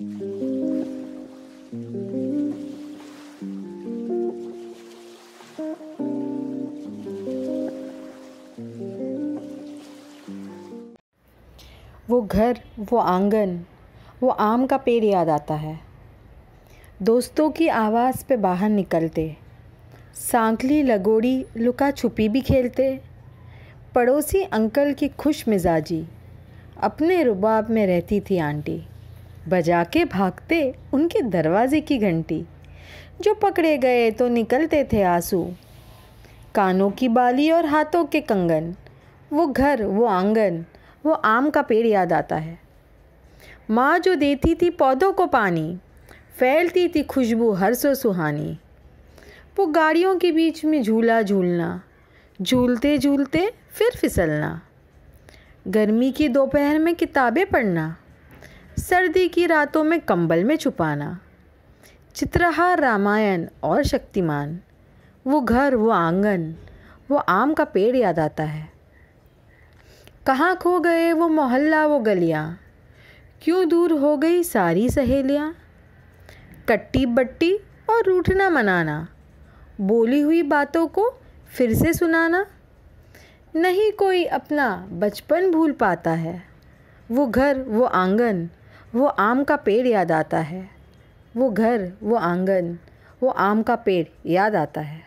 वो घर वो आंगन वो आम का पेड़ याद आता है दोस्तों की आवाज़ पे बाहर निकलते सांकली लगोड़ी लुका छुपी भी खेलते पड़ोसी अंकल की खुश मिजाजी अपने रुबाब में रहती थी आंटी बजा के भागते उनके दरवाजे की घंटी जो पकड़े गए तो निकलते थे आंसू कानों की बाली और हाथों के कंगन वो घर वो आंगन वो आम का पेड़ याद आता है माँ जो देती थी पौधों को पानी फैलती थी खुशबू हर सो सुहानी वो गाड़ियों के बीच में झूला झूलना झूलते झूलते फिर फिसलना गर्मी की दोपहर में किताबें पढ़ना सर्दी की रातों में कंबल में छुपाना चित्रहार रामायण और शक्तिमान वो घर वो आंगन वो आम का पेड़ याद आता है कहाँ खो गए वो मोहल्ला वो गलियाँ क्यों दूर हो गई सारी सहेलियाँ कट्टी बट्टी और रूठना मनाना बोली हुई बातों को फिर से सुनाना नहीं कोई अपना बचपन भूल पाता है वो घर वो आंगन वो आम का पेड़ याद आता है वो घर वो आंगन वो आम का पेड़ याद आता है